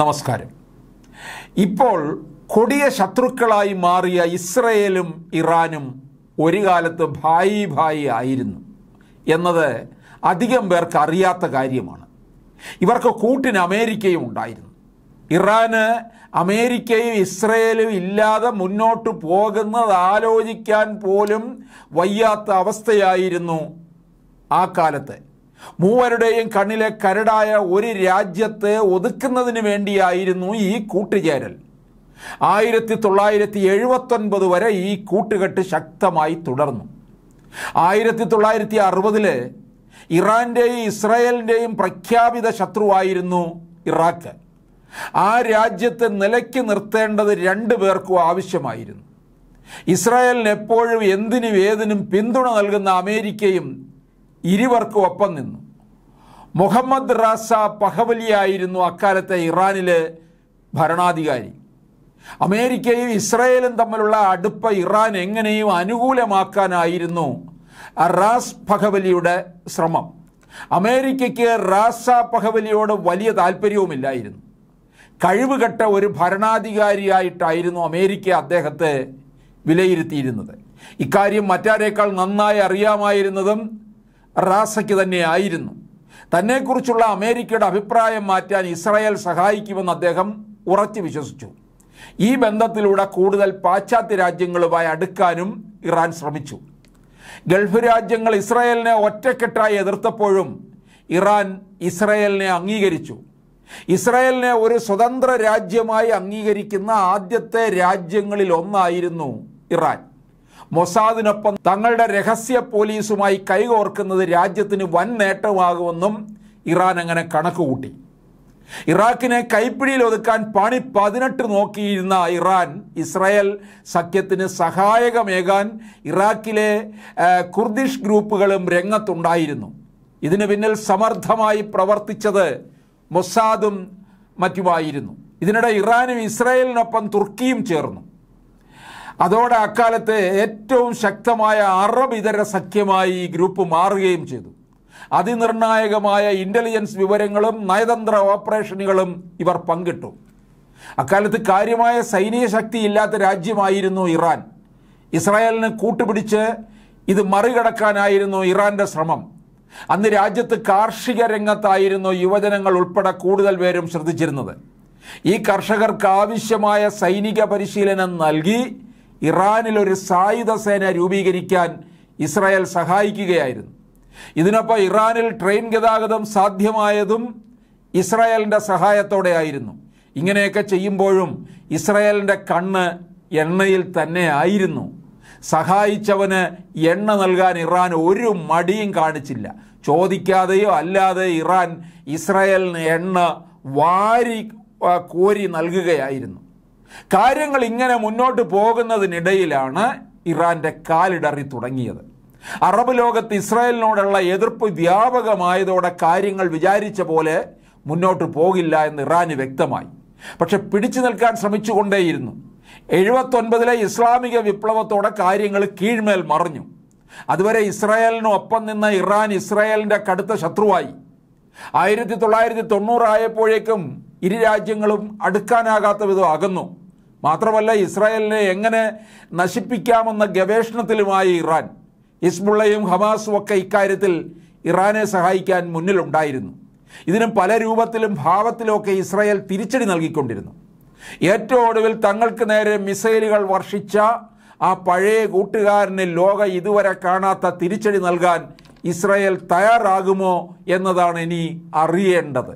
നമസ്കാരം ഇപ്പോൾ കൊടിയ ശത്രുക്കളായി മാറിയ ഇസ്രയേലും ഇറാനും ഒരു കാലത്ത് ഭായി ഭായി ആയിരുന്നു എന്നത് അധികം പേർക്ക് അറിയാത്ത കാര്യമാണ് ഇവർക്ക് കൂട്ടിന് അമേരിക്കയും ഉണ്ടായിരുന്നു ഇറാന് അമേരിക്കയും ഇസ്രയേലും ഇല്ലാതെ മുന്നോട്ട് പോകുന്നത് ആലോചിക്കാൻ പോലും വയ്യാത്ത അവസ്ഥയായിരുന്നു ആ കാലത്ത് മൂവരുടെയും കണ്ണിലെ കരടായ ഒരു രാജ്യത്തെ ഒതുക്കുന്നതിന് വേണ്ടിയായിരുന്നു ഈ കൂട്ടുചേരൽ ആയിരത്തി തൊള്ളായിരത്തി എഴുപത്തൊൻപത് വരെ ഈ കൂട്ടുകെട്ട് ശക്തമായി തുടർന്നു ആയിരത്തി തൊള്ളായിരത്തി അറുപതിലെ ഇറാൻ്റെയും ഇസ്രായേലിൻ്റെയും പ്രഖ്യാപിത ശത്രുവായിരുന്നു ഇറാഖ് ആ രാജ്യത്തെ നിലയ്ക്ക് നിർത്തേണ്ടത് രണ്ടു പേർക്കും ആവശ്യമായിരുന്നു ഇസ്രായേലിന് എപ്പോഴും എന്തിനും ഏതിനും പിന്തുണ നൽകുന്ന അമേരിക്കയും ഇരുവർക്കും ഒപ്പം നിന്നു മുഹമ്മദ് റാസ പഹവലിയായിരുന്നു അക്കാലത്തെ ഇറാനിലെ ഭരണാധികാരി അമേരിക്കയും ഇസ്രയേലും തമ്മിലുള്ള അടുപ്പ ഇറാൻ എങ്ങനെയും അനുകൂലമാക്കാനായിരുന്നു റാസ് പഹവലിയുടെ ശ്രമം അമേരിക്കയ്ക്ക് റാസ പഹവലിയോട് വലിയ താല്പര്യവുമില്ലായിരുന്നു കഴിവുകെട്ട ഒരു ഭരണാധികാരിയായിട്ടായിരുന്നു അമേരിക്ക അദ്ദേഹത്തെ വിലയിരുത്തിയിരുന്നത് ഇക്കാര്യം മറ്റാരേക്കാൾ നന്നായി അറിയാമായിരുന്നതും റാസയ്ക്ക് തന്നെ ആയിരുന്നു തന്നെക്കുറിച്ചുള്ള അമേരിക്കയുടെ അഭിപ്രായം മാറ്റാൻ ഇസ്രായേൽ സഹായിക്കുമെന്ന് അദ്ദേഹം ഉറച്ചു വിശ്വസിച്ചു ഈ ബന്ധത്തിലൂടെ കൂടുതൽ പാശ്ചാത്യ രാജ്യങ്ങളുമായി അടുക്കാനും ഇറാൻ ശ്രമിച്ചു ഗൾഫ് രാജ്യങ്ങൾ ഇസ്രായേലിനെ ഒറ്റക്കെട്ടായി എതിർത്തപ്പോഴും ഇറാൻ ഇസ്രായേലിനെ അംഗീകരിച്ചു ഇസ്രായേലിനെ ഒരു സ്വതന്ത്ര രാജ്യമായി അംഗീകരിക്കുന്ന ആദ്യത്തെ രാജ്യങ്ങളിൽ ഒന്നായിരുന്നു ഇറാൻ മൊസാദിനൊപ്പം തങ്ങളുടെ രഹസ്യ പോലീസുമായി കൈകോർക്കുന്നത് രാജ്യത്തിന് വൻ നേട്ടമാകുമെന്നും ഇറാൻ അങ്ങനെ കണക്കുകൂട്ടി ഇറാഖിനെ കൈപ്പിടിയിൽ ഒതുക്കാൻ പണി പതിനെട്ട് നോക്കിയിരുന്ന ഇറാൻ ഇസ്രായേൽ സഖ്യത്തിന് സഹായകമേകാൻ ഇറാഖിലെ കുർദിഷ് ഗ്രൂപ്പുകളും രംഗത്തുണ്ടായിരുന്നു ഇതിന് പിന്നിൽ സമർത്ഥമായി പ്രവർത്തിച്ചത് മൊസാദും മറ്റുമായിരുന്നു ഇതിനിടെ ഇറാനും ഇസ്രായേലിനൊപ്പം തുർക്കിയും ചേർന്നു അതോടെ അക്കാലത്ത് ഏറ്റവും ശക്തമായ അറബ് ഇതര സഖ്യമായി ഈ ഗ്രൂപ്പ് മാറുകയും ചെയ്തു അതിനിർണായകമായ ഇൻ്റലിജൻസ് വിവരങ്ങളും നയതന്ത്ര ഓപ്പറേഷനുകളും ഇവർ പങ്കിട്ടു അക്കാലത്ത് കാര്യമായ സൈനിക ശക്തി ഇല്ലാത്ത രാജ്യമായിരുന്നു ഇറാൻ ഇസ്രായേലിനെ കൂട്ടുപിടിച്ച് ഇത് മറികടക്കാനായിരുന്നു ഇറാന്റെ ശ്രമം അന്ന് രാജ്യത്ത് കാർഷിക രംഗത്തായിരുന്നു യുവജനങ്ങൾ ഉൾപ്പെടെ കൂടുതൽ പേരും ശ്രദ്ധിച്ചിരുന്നത് ഈ കർഷകർക്ക് ആവശ്യമായ സൈനിക പരിശീലനം നൽകി ഇറാനിൽ ഒരു സായുധ സേന രൂപീകരിക്കാൻ ഇസ്രായേൽ സഹായിക്കുകയായിരുന്നു ഇതിനൊപ്പം ഇറാനിൽ ട്രെയിൻ ഗതാഗതം സാധ്യമായതും ഇസ്രായേലിൻ്റെ സഹായത്തോടെ ആയിരുന്നു ഇങ്ങനെയൊക്കെ ചെയ്യുമ്പോഴും ഇസ്രായേലിൻ്റെ കണ്ണ് എണ്ണയിൽ തന്നെ ആയിരുന്നു സഹായിച്ചവന് എണ്ണ നൽകാൻ ഇറാൻ ഒരു മടിയും കാണിച്ചില്ല ചോദിക്കാതെയോ അല്ലാതെ ഇറാൻ ഇസ്രായേലിന് എണ്ണ വാരി കോരി നൽകുകയായിരുന്നു കാര്യങ്ങൾ ഇങ്ങനെ മുന്നോട്ട് പോകുന്നതിനിടയിലാണ് ഇറാന്റെ കാലിടറി തുടങ്ങിയത് അറബ് ലോകത്ത് ഇസ്രായേലിനോടുള്ള എതിർപ്പ് വ്യാപകമായതോടെ കാര്യങ്ങൾ വിചാരിച്ച പോലെ മുന്നോട്ട് പോകില്ല എന്ന് ഇറാന് വ്യക്തമായി പക്ഷെ പിടിച്ചു നിൽക്കാൻ ശ്രമിച്ചുകൊണ്ടേയിരുന്നു എഴുപത്തൊൻപതിലെ ഇസ്ലാമിക വിപ്ലവത്തോടെ കാര്യങ്ങൾ കീഴ്മേൽ മറിഞ്ഞു അതുവരെ ഇസ്രായേലിനൊപ്പം നിന്ന ഇറാൻ ഇസ്രായേലിൻ്റെ കടുത്ത ശത്രുവായി ആയിരത്തി തൊള്ളായിരത്തി തൊണ്ണൂറായപ്പോഴേക്കും ഇരു രാജ്യങ്ങളും അടുക്കാനാകാത്ത വിധം അകന്നു മാത്രമല്ല ഇസ്രായേലിനെ എങ്ങനെ നശിപ്പിക്കാമെന്ന ഗവേഷണത്തിലുമായി ഇറാൻ ഇസ്ബുള്ളയും ഹമാസും ഒക്കെ ഇക്കാര്യത്തിൽ ഇറാനെ സഹായിക്കാൻ മുന്നിലുണ്ടായിരുന്നു ഇതിനും പല രൂപത്തിലും ഭാവത്തിലുമൊക്കെ ഇസ്രായേൽ തിരിച്ചടി നൽകിക്കൊണ്ടിരുന്നു ഏറ്റവും ഒടുവിൽ തങ്ങൾക്ക് നേരെ മിസൈലുകൾ വർഷിച്ച ആ പഴയ കൂട്ടുകാരന് ലോക ഇതുവരെ കാണാത്ത തിരിച്ചടി നൽകാൻ ഇസ്രായേൽ തയ്യാറാകുമോ എന്നതാണ് ഇനി അറിയേണ്ടത്